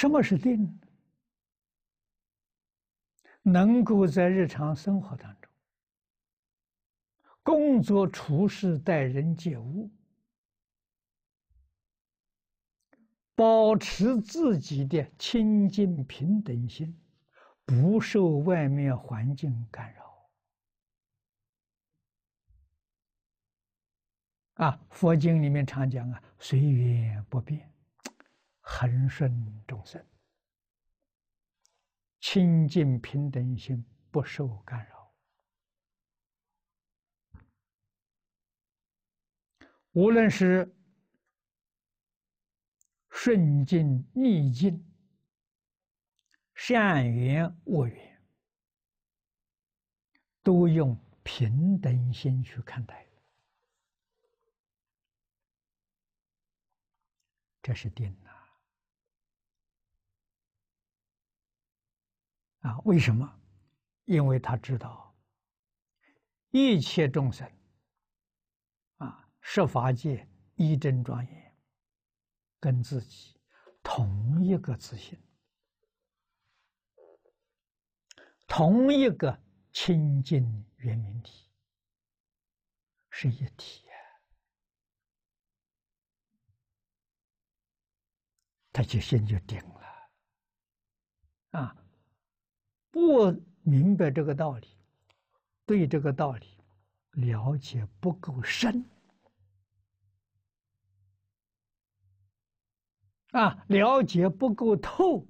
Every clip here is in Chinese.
什么是定？能够在日常生活当中，工作、处事、待人接物，保持自己的清净平等心，不受外面环境干扰。啊，佛经里面常讲啊，随缘不变。恒顺众生，清净平等心不受干扰。无论是顺境、逆境、善缘、恶缘，都用平等心去看待，这是定啊。啊，为什么？因为他知道，一切众生，啊，设法界一真庄严，跟自己同一个自信，同一个清净圆明体，是一体他就心就定了，啊。不明白这个道理，对这个道理了解不够深啊，了解不够透，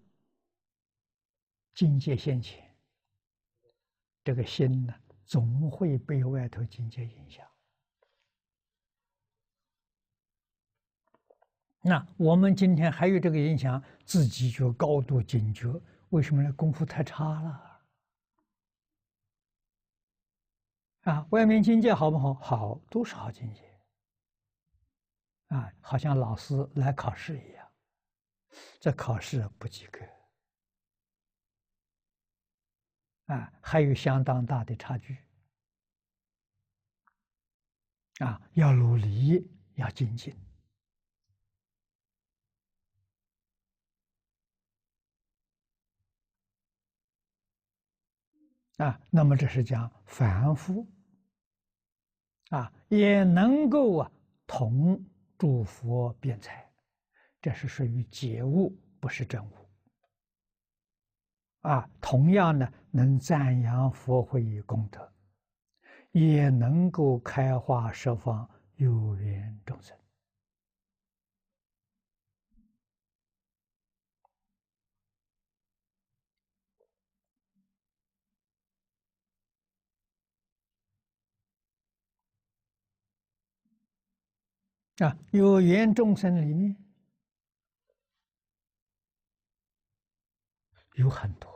境界先浅。这个心呢，总会被外头境界影响。那我们今天还有这个影响，自己就高度警觉。为什么呢？功夫太差了，啊，外面境界好不好？好，都是好境界，啊，好像老师来考试一样，这考试不及格，啊，还有相当大的差距，啊，要努力，要精进。啊，那么这是讲凡夫，啊，也能够啊同诸佛辩才，这是属于解悟，不是真悟。啊，同样呢，能赞扬佛慧功德，也能够开化十方有缘众生。啊，有缘众生里面有很多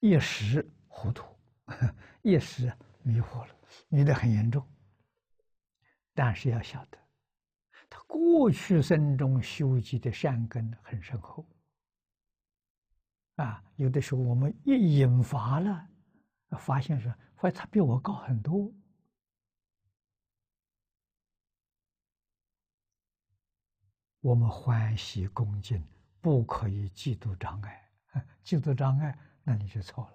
一时糊涂，一时迷惑了，迷得很严重。但是要晓得，他过去生中修集的善根很深厚。啊，有的时候我们一引发了，发现是，发现他比我高很多。我们欢喜恭敬，不可以嫉妒障碍。嫉妒障碍，那你就错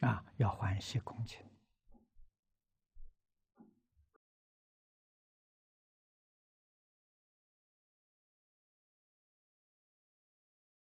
了。啊，要欢喜恭敬。